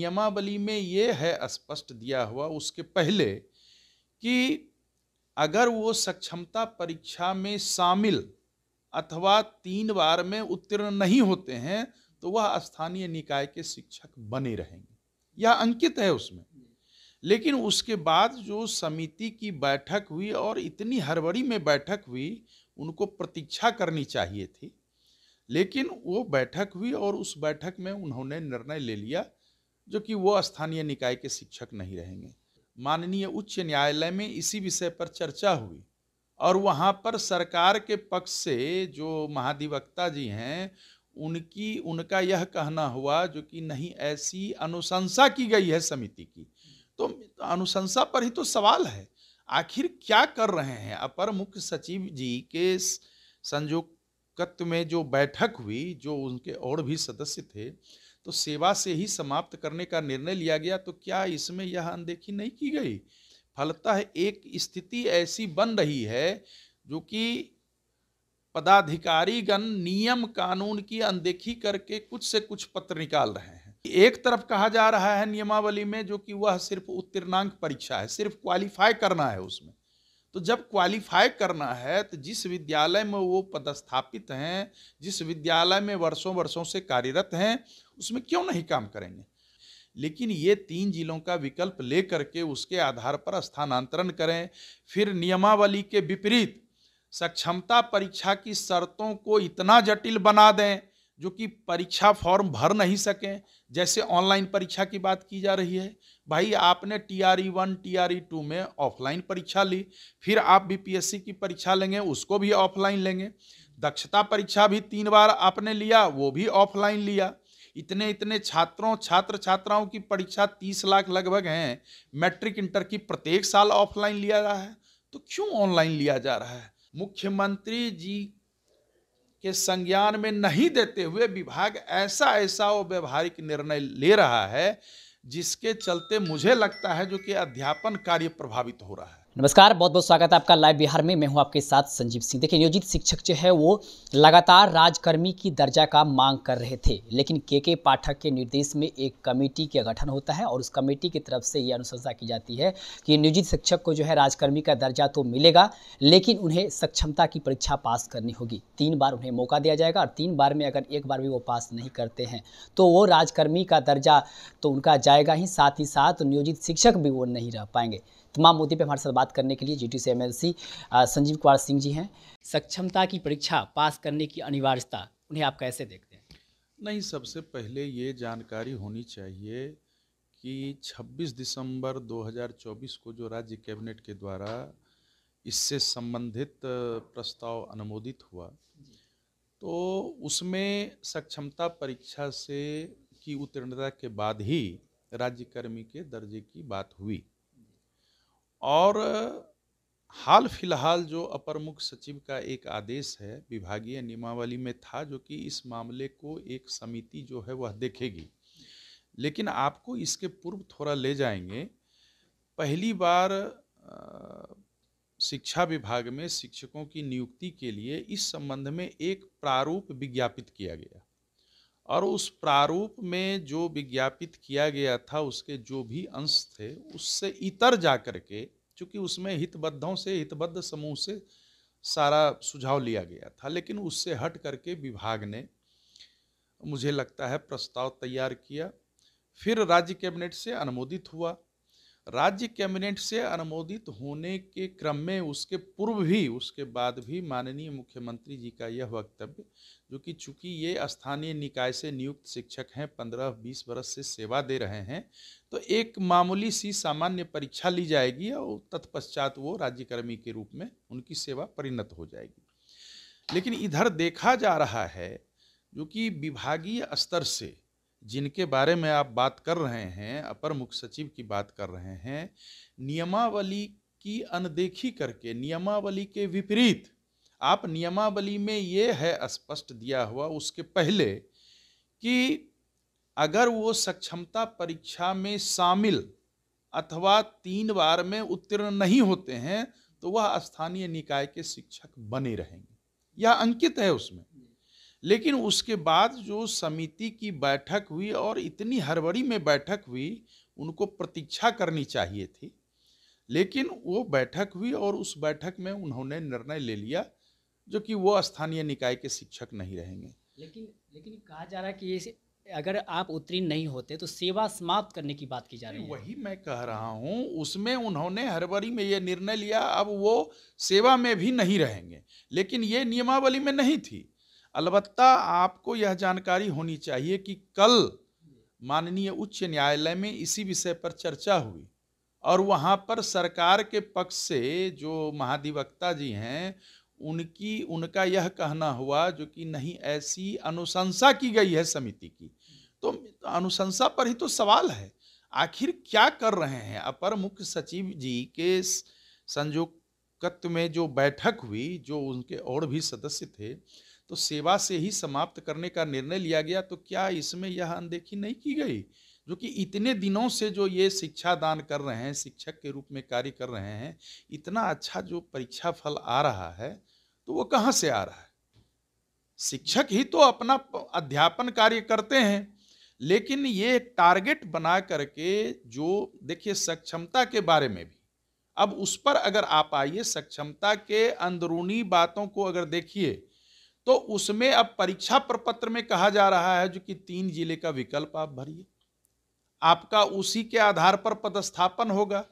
नियमावली में ये है स्पष्ट दिया हुआ उसके पहले कि अगर वो सक्षमता परीक्षा में शामिल अथवा तीन बार में उत्तीर्ण नहीं होते हैं तो वह स्थानीय निकाय के शिक्षक बने रहेंगे यह अंकित है उसमें लेकिन उसके बाद जो समिति की बैठक हुई और इतनी हड़बड़ी में बैठक हुई उनको प्रतीक्षा करनी चाहिए थी लेकिन वो बैठक हुई और उस बैठक में उन्होंने निर्णय ले लिया जो कि वो स्थानीय निकाय के शिक्षक नहीं रहेंगे माननीय उच्च न्यायालय में इसी विषय पर चर्चा हुई और वहाँ पर सरकार के पक्ष से जो महाधिवक्ता जी हैं उनकी उनका यह कहना हुआ जो कि नहीं ऐसी अनुशंसा की गई है समिति की तो अनुशंसा पर ही तो सवाल है आखिर क्या कर रहे हैं अपर मुख्य सचिव जी के संयोगत्व में जो बैठक हुई जो उनके और भी सदस्य थे तो सेवा से ही समाप्त करने का निर्णय लिया गया तो क्या इसमें यह अनदेखी नहीं की गई फलतः एक स्थिति ऐसी बन रही है जो कि पदाधिकारीगण नियम कानून की अनदेखी करके कुछ से कुछ पत्र निकाल रहे हैं एक तरफ कहा जा रहा है नियमावली में जो कि वह सिर्फ उत्तीर्णांक परीक्षा है सिर्फ क्वालिफाई करना है उसमें तो जब क्वालिफाई करना है तो जिस विद्यालय में वो पदस्थापित हैं जिस विद्यालय में वर्षों वर्षों से कार्यरत हैं उसमें क्यों नहीं काम करेंगे लेकिन ये तीन जिलों का विकल्प ले करके उसके आधार पर स्थानांतरण करें फिर नियमावली के विपरीत सक्षमता परीक्षा की शर्तों को इतना जटिल बना दें जो कि परीक्षा फॉर्म भर नहीं सकें जैसे ऑनलाइन परीक्षा की बात की जा रही है भाई आपने T R E one T R E two में ऑफलाइन परीक्षा ली फिर आप बीपीएससी की परीक्षा लेंगे उसको भी ऑफलाइन लेंगे दक्षता परीक्षा भी तीन बार आपने लिया वो भी ऑफलाइन लिया इतने इतने छात्रों छात्र छात्राओं की परीक्षा तीस लाख लगभग हैं मैट्रिक इंटर की प्रत्येक साल ऑफलाइन लिया जा रहा है तो क्यों ऑनलाइन लिया जा रहा है मुख्यमंत्री जी के संज्ञान में नहीं देते हुए विभाग ऐसा ऐसा वो व्यवहारिक निर्णय ले रहा है जिसके चलते मुझे लगता है जो कि अध्यापन कार्य प्रभावित हो रहा है नमस्कार बहुत बहुत स्वागत है आपका लाइव बिहार में मैं हूं आपके साथ संजीव सिंह देखिए नियोजित शिक्षक जो है वो लगातार राजकर्मी की दर्जा का मांग कर रहे थे लेकिन के के पाठक के निर्देश में एक कमेटी का गठन होता है और उस कमेटी की तरफ से ये अनुशंसा की जाती है कि नियोजित शिक्षक को जो है राजकर्मी का दर्जा तो मिलेगा लेकिन उन्हें सक्षमता की परीक्षा पास करनी होगी तीन बार उन्हें मौका दिया जाएगा और तीन बार में अगर एक बार भी वो पास नहीं करते हैं तो वो राजकर्मी का दर्जा तो उनका जाएगा ही साथ ही साथ नियोजित शिक्षक भी वो नहीं रह पाएंगे तमाम मुद्दे पर हमारे साथ बात करने के लिए G T C Sanjeev Kumar Singh ji हैं सक्षमता की परीक्षा पास करने की अनिवार्यता उन्हें आप कैसे देखते हैं नहीं सबसे पहले ये जानकारी होनी चाहिए कि 26 दिसंबर 2024 को जो राज्य कैबिनेट के द्वारा इससे संबंधित प्रस्ताव अनुमोदित हुआ तो उसमें सक्षमता परीक्षा से की उत्तीर्णता के बाद ही राज्यकर्मी के दर्जे की बात हुई और हाल फिलहाल जो अपर मुख्य सचिव का एक आदेश है विभागीय नियमावली में था जो कि इस मामले को एक समिति जो है वह देखेगी लेकिन आपको इसके पूर्व थोड़ा ले जाएंगे पहली बार शिक्षा विभाग में शिक्षकों की नियुक्ति के लिए इस संबंध में एक प्रारूप विज्ञापित किया गया और उस प्रारूप में जो विज्ञापित किया गया था उसके जो भी अंश थे उससे इतर जा कर के चूँकि उसमें हितबद्धों से हितबद्ध समूह से सारा सुझाव लिया गया था लेकिन उससे हट करके विभाग ने मुझे लगता है प्रस्ताव तैयार किया फिर राज्य कैबिनेट से अनुमोदित हुआ राज्य कैबिनेट से अनुमोदित होने के क्रम में उसके पूर्व भी उसके बाद भी माननीय मुख्यमंत्री जी का यह वक्तव्य जो कि चूंकि ये स्थानीय निकाय से नियुक्त शिक्षक हैं पंद्रह बीस वर्ष से सेवा दे रहे हैं तो एक मामूली सी सामान्य परीक्षा ली जाएगी और तत्पश्चात वो राज्यकर्मी के रूप में उनकी सेवा परिणत हो जाएगी लेकिन इधर देखा जा रहा है जो कि विभागीय स्तर से जिनके बारे में आप बात कर रहे हैं अपर मुख्य सचिव की बात कर रहे हैं नियमावली की अनदेखी करके नियमावली के विपरीत आप नियमावली में ये है स्पष्ट दिया हुआ उसके पहले कि अगर वो सक्षमता परीक्षा में शामिल अथवा तीन बार में उत्तीर्ण नहीं होते हैं तो वह स्थानीय निकाय के शिक्षक बने रहेंगे यह अंकित है उसमें लेकिन उसके बाद जो समिति की बैठक हुई और इतनी हड़बड़ी में बैठक हुई उनको प्रतीक्षा करनी चाहिए थी लेकिन वो बैठक हुई और उस बैठक में उन्होंने निर्णय ले लिया जो कि वो स्थानीय निकाय के शिक्षक नहीं रहेंगे लेकिन लेकिन कहा जा रहा है कि अगर आप उत्तीर्ण नहीं होते तो सेवा समाप्त करने की बात की जा रही है वही मैं कह रहा हूँ उसमें उन्होंने हरवरी में यह निर्णय लिया अब वो सेवा में भी नहीं रहेंगे लेकिन ये नियमावली में नहीं थी अलबत्ता आपको यह जानकारी होनी चाहिए कि कल माननीय उच्च न्यायालय में इसी विषय पर चर्चा हुई और वहाँ पर सरकार के पक्ष से जो महाधिवक्ता जी हैं उनकी उनका यह कहना हुआ जो कि नहीं ऐसी अनुशंसा की गई है समिति की तो अनुशंसा पर ही तो सवाल है आखिर क्या कर रहे हैं अपर मुख्य सचिव जी के संयुक्त में जो बैठक हुई जो उनके और भी सदस्य थे तो सेवा से ही समाप्त करने का निर्णय लिया गया तो क्या इसमें यह अनदेखी नहीं की गई जो कि इतने दिनों से जो ये शिक्षा दान कर रहे हैं शिक्षक के रूप में कार्य कर रहे हैं इतना अच्छा जो परीक्षा फल आ रहा है तो वो कहाँ से आ रहा है शिक्षक ही तो अपना अध्यापन कार्य करते हैं लेकिन ये टारगेट बना करके जो देखिए सक्षमता के बारे में भी अब उस पर अगर आप आइए सक्षमता के अंदरूनी बातों को अगर देखिए तो उसमें अब परीक्षा प्रपत्र में कहा जा रहा है जो कि तीन जिले का विकल्प आप भरिए आपका उसी के आधार पर पदस्थापन होगा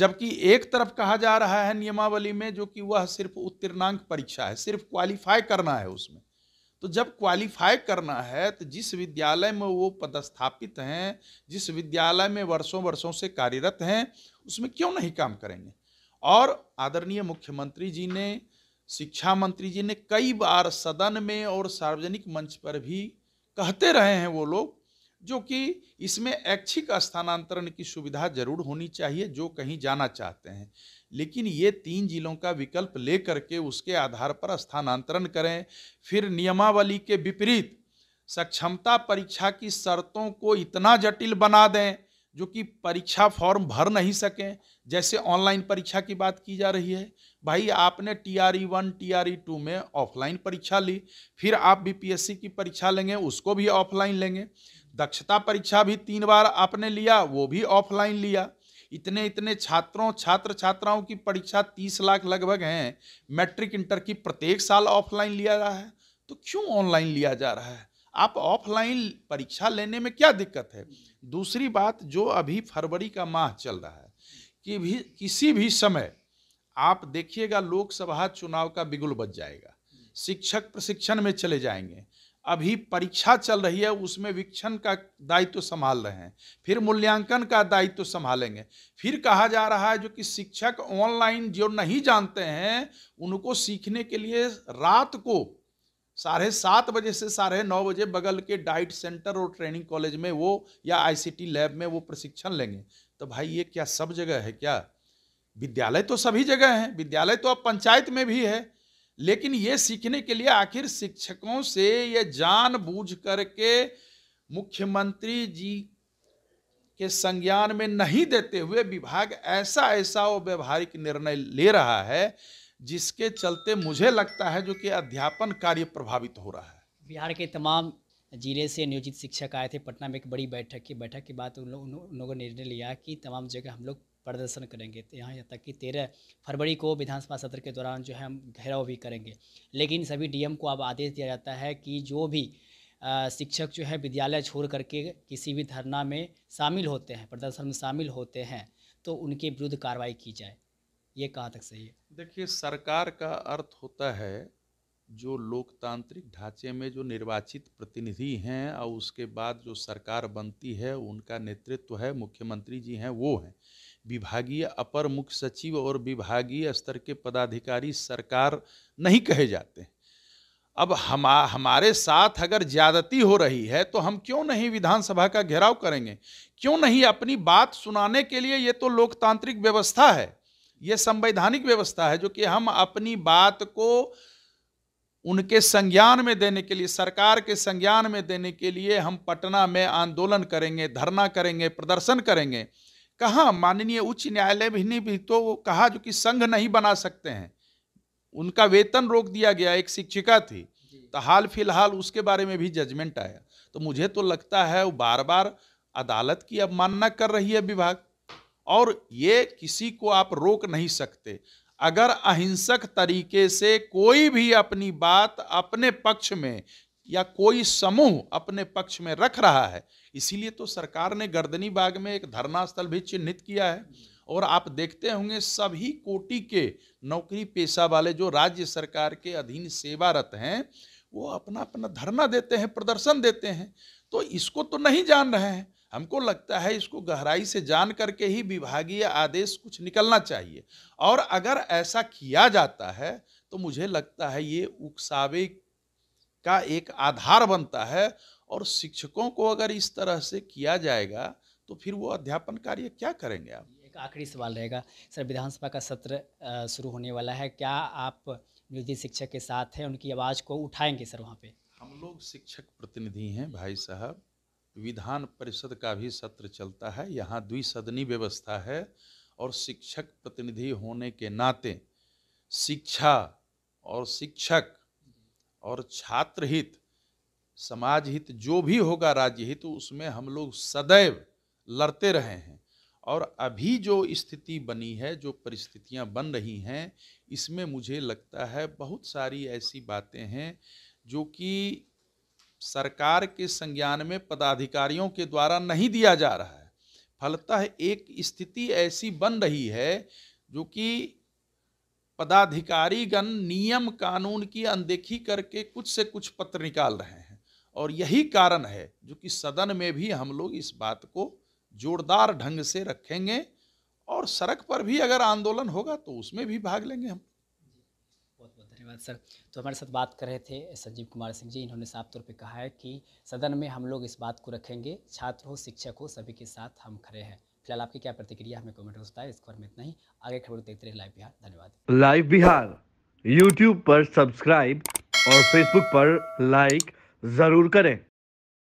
जबकि एक तरफ कहा जा रहा है नियमावली में जो कि वह सिर्फ उत्तीर्णांक परीक्षा है सिर्फ क्वालिफाई करना है उसमें तो जब क्वालिफाई करना है तो जिस विद्यालय में वो पदस्थापित हैं जिस विद्यालय में वर्षों वर्षों से कार्यरत हैं उसमें क्यों नहीं काम करेंगे और आदरणीय मुख्यमंत्री जी ने शिक्षा मंत्री जी ने कई बार सदन में और सार्वजनिक मंच पर भी कहते रहे हैं वो लोग जो कि इसमें ऐच्छिक स्थानांतरण की सुविधा जरूर होनी चाहिए जो कहीं जाना चाहते हैं लेकिन ये तीन जिलों का विकल्प ले करके उसके आधार पर स्थानांतरण करें फिर नियमावली के विपरीत सक्षमता परीक्षा की शर्तों को इतना जटिल बना दें जो कि परीक्षा फॉर्म भर नहीं सकें जैसे ऑनलाइन परीक्षा की बात की जा रही है भाई आपने T R E one T R E two में ऑफलाइन परीक्षा ली फिर आप बीपीएससी की परीक्षा लेंगे उसको भी ऑफलाइन लेंगे दक्षता परीक्षा भी तीन बार आपने लिया वो भी ऑफलाइन लिया इतने इतने छात्रों छात्र छात्राओं की परीक्षा तीस लाख लगभग हैं मैट्रिक इंटर की प्रत्येक साल ऑफलाइन लिया रहा है तो क्यों ऑनलाइन लिया जा रहा है आप ऑफलाइन परीक्षा लेने में क्या दिक्कत है दूसरी बात जो अभी फरवरी का माह चल रहा है कि भी किसी भी समय आप देखिएगा लोकसभा चुनाव का बिगुल बच जाएगा शिक्षक प्रशिक्षण में चले जाएंगे अभी परीक्षा चल रही है उसमें वीक्षण का दायित्व तो संभाल रहे हैं फिर मूल्यांकन का दायित्व तो संभालेंगे फिर कहा जा रहा है जो कि शिक्षक ऑनलाइन जो नहीं जानते हैं उनको सीखने के लिए रात को साढ़े सात बजे से साढ़े नौ बजे बगल के डाइट सेंटर और ट्रेनिंग कॉलेज में वो या आईसीटी लैब में वो प्रशिक्षण लेंगे तो भाई ये क्या सब जगह है क्या विद्यालय तो सभी जगह हैं विद्यालय तो अब पंचायत में भी है लेकिन ये सीखने के लिए आखिर शिक्षकों से ये जान बूझ करके मुख्यमंत्री जी के संज्ञान में नहीं देते हुए विभाग ऐसा ऐसा वो व्यवहारिक निर्णय ले रहा है जिसके चलते मुझे लगता है जो कि अध्यापन कार्य प्रभावित हो रहा है बिहार के तमाम जिले से नियोजित शिक्षक आए थे पटना में एक बड़ी बैठक की बैठक के बाद उन लोगों ने निर्णय लिया कि तमाम जगह हम लोग प्रदर्शन करेंगे तो यहाँ तक कि तेरह फरवरी को विधानसभा सत्र के दौरान जो है हम घेराव भी करेंगे लेकिन सभी डीएम को अब आदेश दिया जाता है कि जो भी शिक्षक जो है विद्यालय छोड़ करके किसी भी धरना में शामिल होते हैं प्रदर्शन में शामिल होते हैं तो उनके विरुद्ध कार्रवाई की जाए ये कहाँ तक सही है देखिए सरकार का अर्थ होता है जो लोकतांत्रिक ढांचे में जो निर्वाचित प्रतिनिधि हैं और उसके बाद जो सरकार बनती है उनका नेतृत्व है मुख्यमंत्री जी हैं वो हैं विभागीय अपर मुख्य सचिव और विभागीय स्तर के पदाधिकारी सरकार नहीं कहे जाते अब हम हमारे साथ अगर ज्यादती हो रही है तो हम क्यों नहीं विधानसभा का घेराव करेंगे क्यों नहीं अपनी बात सुनाने के लिए ये तो लोकतांत्रिक व्यवस्था है ये संवैधानिक व्यवस्था है जो कि हम अपनी बात को उनके संज्ञान में देने के लिए सरकार के संज्ञान में देने के लिए हम पटना में आंदोलन करेंगे धरना करेंगे प्रदर्शन करेंगे कहा माननीय उच्च न्यायालय ने भी तो कहा जो कि संघ नहीं बना सकते हैं उनका वेतन रोक दिया गया एक शिक्षिका थी तो हाल फिलहाल उसके बारे में भी जजमेंट आया तो मुझे तो लगता है वो बार बार अदालत की अवमानना कर रही है विभाग और ये किसी को आप रोक नहीं सकते अगर अहिंसक तरीके से कोई भी अपनी बात अपने पक्ष में या कोई समूह अपने पक्ष में रख रहा है इसीलिए तो सरकार ने गर्दनी बाग में एक धरना स्थल भी चिन्हित किया है और आप देखते होंगे सभी कोटि के नौकरी पेशा वाले जो राज्य सरकार के अधीन सेवारत हैं वो अपना अपना धरना देते हैं प्रदर्शन देते हैं तो इसको तो नहीं जान रहे हैं हमको लगता है इसको गहराई से जान करके ही विभागीय आदेश कुछ निकलना चाहिए और अगर ऐसा किया जाता है तो मुझे लगता है ये उकसावे का एक आधार बनता है और शिक्षकों को अगर इस तरह से किया जाएगा तो फिर वो अध्यापन कार्य क्या करेंगे आप एक आखिरी सवाल रहेगा सर विधानसभा का सत्र शुरू होने वाला है क्या आप नियोजित शिक्षक के साथ हैं उनकी आवाज़ को उठाएंगे सर वहाँ पे हम लोग शिक्षक प्रतिनिधि हैं भाई साहब विधान परिषद का भी सत्र चलता है यहाँ द्विसदनी व्यवस्था है और शिक्षक प्रतिनिधि होने के नाते शिक्षा और शिक्षक और छात्र हित समाज हित जो भी होगा राज्य हित तो उसमें हम लोग सदैव लड़ते रहे हैं और अभी जो स्थिति बनी है जो परिस्थितियां बन रही हैं इसमें मुझे लगता है बहुत सारी ऐसी बातें हैं जो कि सरकार के संज्ञान में पदाधिकारियों के द्वारा नहीं दिया जा रहा है फलतः एक स्थिति ऐसी बन रही है जो कि पदाधिकारी गण नियम कानून की अनदेखी करके कुछ से कुछ पत्र निकाल रहे हैं और यही कारण है जो कि सदन में भी हम लोग इस बात को जोरदार ढंग से रखेंगे और सड़क पर भी अगर आंदोलन होगा तो उसमें भी भाग लेंगे हम बहुत बहुत धन्यवाद सर तो हमारे साथ बात कर रहे थे संजीव कुमार सिंह जी इन्होंने साफ तौर पे कहा है कि सदन में हम लोग इस बात को रखेंगे छात्र हो शिक्षक हो सभी के साथ हम खड़े हैं फिलहाल आपकी क्या प्रतिक्रिया हमें कमेंट होता बताए इस खबर में इतना ही आगे खबर देखते रहे लाइव बिहार धन्यवाद लाइव बिहार यूट्यूब पर सब्सक्राइब और फेसबुक पर लाइक जरूर करें